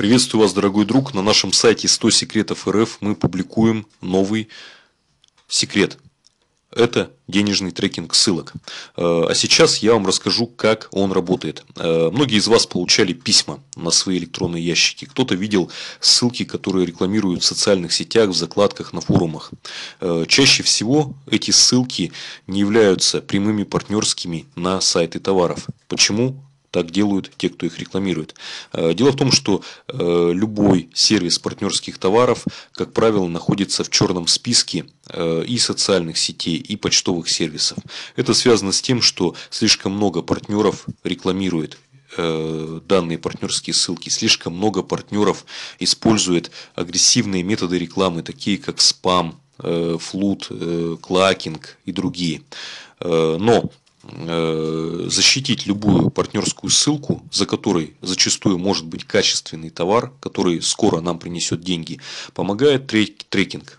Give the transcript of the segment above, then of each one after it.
Приветствую вас, дорогой друг. На нашем сайте 100 секретов РФ мы публикуем новый секрет. Это денежный трекинг ссылок. Э, а сейчас я вам расскажу, как он работает. Э, многие из вас получали письма на свои электронные ящики. Кто-то видел ссылки, которые рекламируют в социальных сетях, в закладках, на форумах. Э, чаще всего эти ссылки не являются прямыми партнерскими на сайты товаров. Почему? Так делают те, кто их рекламирует. Э, дело в том, что э, любой сервис партнерских товаров, как правило, находится в черном списке э, и социальных сетей, и почтовых сервисов. Это связано с тем, что слишком много партнеров рекламирует данные партнерские ссылки. Слишком много партнеров использует агрессивные методы рекламы, такие как спам, флут, клакинг и другие. Но Э, защитить любую партнерскую ссылку, за которой зачастую может быть качественный товар, который скоро нам принесет деньги, помогает трекинг.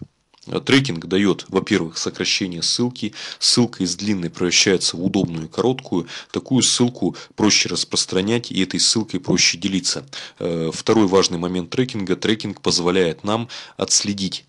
Трекинг дает, во-первых, сокращение ссылки. Ссылка из длинной превращается в удобную и короткую. Такую ссылку проще распространять и этой ссылкой проще делиться. Э, второй важный момент трекинга. Трекинг позволяет нам отследить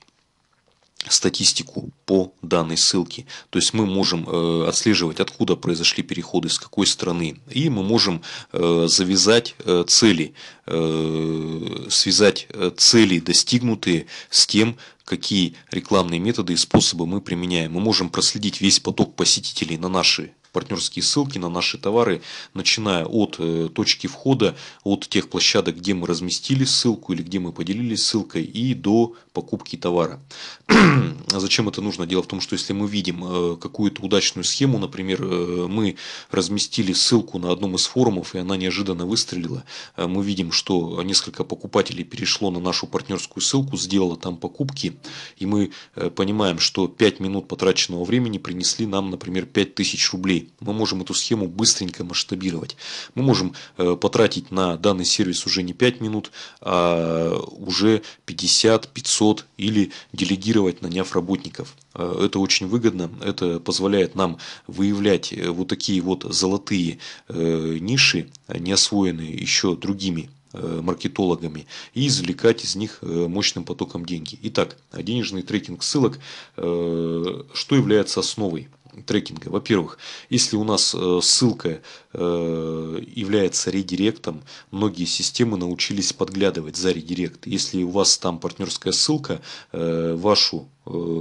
статистику по данной ссылке. То есть мы можем э, отслеживать, откуда произошли переходы, с какой страны. И мы можем э, завязать э, цели, э, связать э, цели, достигнутые с тем, какие рекламные методы и способы мы применяем. Мы можем проследить весь поток посетителей на наши партнерские ссылки на наши товары, начиная от э, точки входа, от тех площадок, где мы разместили ссылку или где мы поделились ссылкой, и до покупки товара. а зачем это нужно? Дело в том, что если мы видим э, какую-то удачную схему, например, э, мы разместили ссылку на одном из форумов, и она неожиданно выстрелила, мы видим, что несколько покупателей перешло на нашу партнерскую ссылку, сделало там покупки, и мы понимаем, что 5 минут потраченного времени принесли нам, например, 5000 рублей мы можем эту схему быстренько масштабировать. Мы можем э, потратить на данный сервис уже не 5 минут, а уже 50, 500 или делегировать, наняв работников. Э, это очень выгодно, это позволяет нам выявлять э, вот такие вот золотые ниши, не освоенные еще другими маркетологами и извлекать из них мощным потоком деньги. Итак, денежный трекинг ссылок, что является основой трекинга. Во-первых, если у нас э, ссылка э, является редиректом, многие системы научились подглядывать за редирект. Если у вас там партнерская ссылка, э, вашу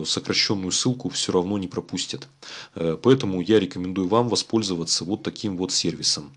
сокращенную ссылку все равно не пропустят. Поэтому я рекомендую вам воспользоваться вот таким вот сервисом.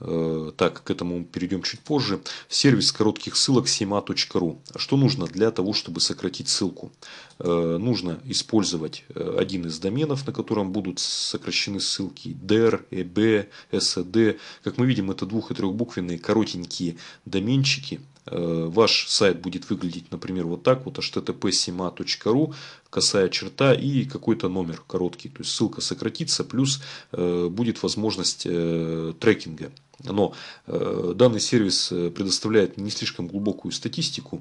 Э, так, к этому перейдем чуть позже. Сервис коротких ссылок сема.ру. Что нужно для того, чтобы сократить ссылку? Э, нужно использовать э, один из доменов, на котором будут сокращены ссылки DER, EB, SED. Как мы видим, это двух- и трехбуквенные коротенькие доменчики, Э, ваш сайт будет выглядеть, например, вот так вот http.sima.ru косая черта и какой-то номер короткий. То есть ссылка сократится, плюс э, будет возможность э, трекинга. Но данный сервис предоставляет не слишком глубокую статистику,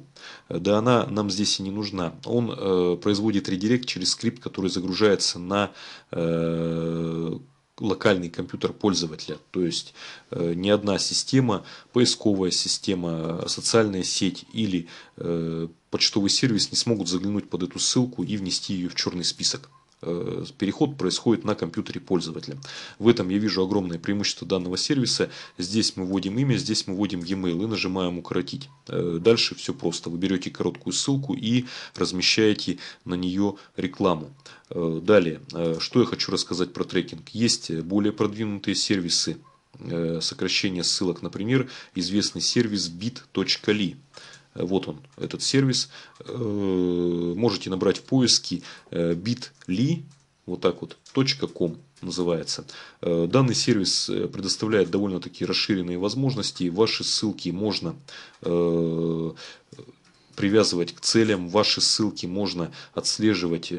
да она нам здесь и не нужна. Он производит редирект через скрипт, который загружается на локальный компьютер пользователя. То есть э, ни одна система, поисковая система, социальная сеть или э, почтовый сервис не смогут заглянуть под эту ссылку и внести ее в черный список. Э, переход происходит на компьютере пользователя. В этом я вижу огромное преимущество данного сервиса. Здесь мы вводим имя, здесь мы вводим e-mail и нажимаем «Укоротить». Э, дальше все просто. Вы берете короткую ссылку и размещаете на нее рекламу. Э, далее, что я хочу рассказать про трекинг. Есть более продвинутые сервисы сокращения ссылок. Например, известный сервис bit.ly. Вот он, этот сервис. Э, можете набрать в поиске э, bit.ly, вот так вот, .com называется. Э, данный сервис предоставляет довольно-таки расширенные возможности. Ваши ссылки можно привязывать к целям, ваши ссылки можно отслеживать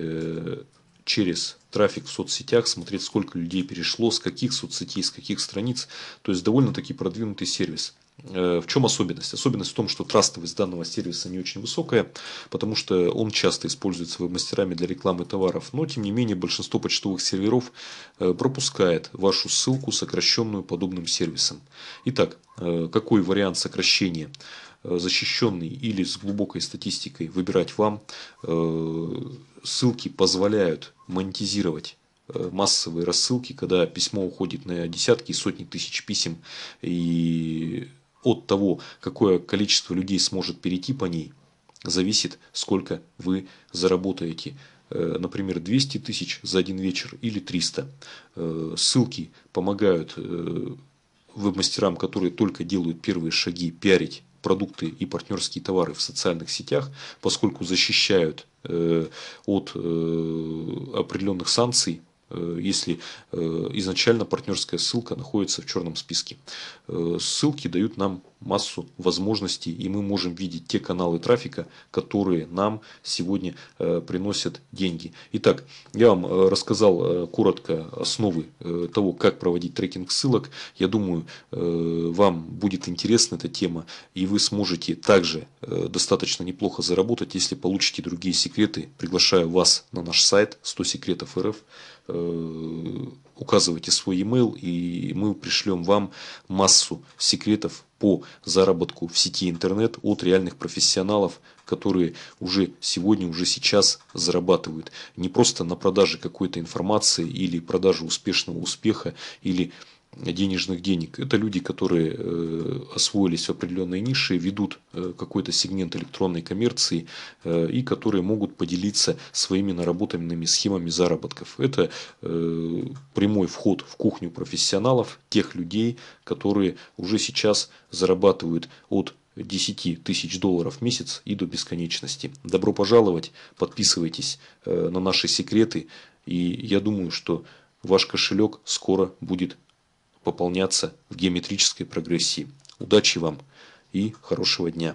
через трафик в соцсетях, смотреть, сколько людей перешло, с каких соцсетей, с каких страниц. То есть довольно-таки продвинутый сервис. Э, в чем особенность? Особенность в том, что трастовость данного сервиса не очень высокая, потому что он часто используется мастерами для рекламы товаров, но тем не менее большинство почтовых серверов э, пропускает вашу ссылку, сокращенную подобным сервисом. Итак, э, какой вариант сокращения? защищенный или с глубокой статистикой выбирать вам. Ссылки позволяют монетизировать массовые рассылки, когда письмо уходит на десятки и сотни тысяч писем, и от того, какое количество людей сможет перейти по ней, зависит, сколько вы заработаете. Э, например, 200 тысяч за один вечер или 300. Э, ссылки помогают э, веб-мастерам, которые только делают первые шаги, пиарить продукты и партнерские товары в социальных сетях, поскольку защищают от определенных санкций Э, если э, изначально партнерская ссылка находится в черном списке. Э, ссылки дают нам массу возможностей, и мы можем видеть те каналы трафика, которые нам сегодня э, приносят деньги. Итак, я вам э, рассказал э, коротко основы того, как проводить трекинг ссылок. Я думаю, вам будет интересна эта тема, и вы сможете также достаточно неплохо заработать, если получите другие секреты. Приглашаю вас на наш сайт 100 секретов РФ указывайте свой email и мы пришлем вам массу секретов по заработку в сети интернет от реальных профессионалов, которые уже сегодня, уже сейчас зарабатывают. Не просто на продаже какой-то информации или продаже успешного успеха или денежных денег. Это люди, которые э, освоились в определенной нише, ведут э, какой-то сегмент электронной коммерции э, и которые могут поделиться своими наработанными схемами заработков. Это прямой вход в кухню профессионалов, тех людей, которые уже сейчас зарабатывают от 10 тысяч долларов в месяц и до бесконечности. Добро пожаловать, подписывайтесь на наши секреты, и я думаю, что ваш кошелек скоро будет пополняться в геометрической прогрессии. Удачи вам и хорошего дня!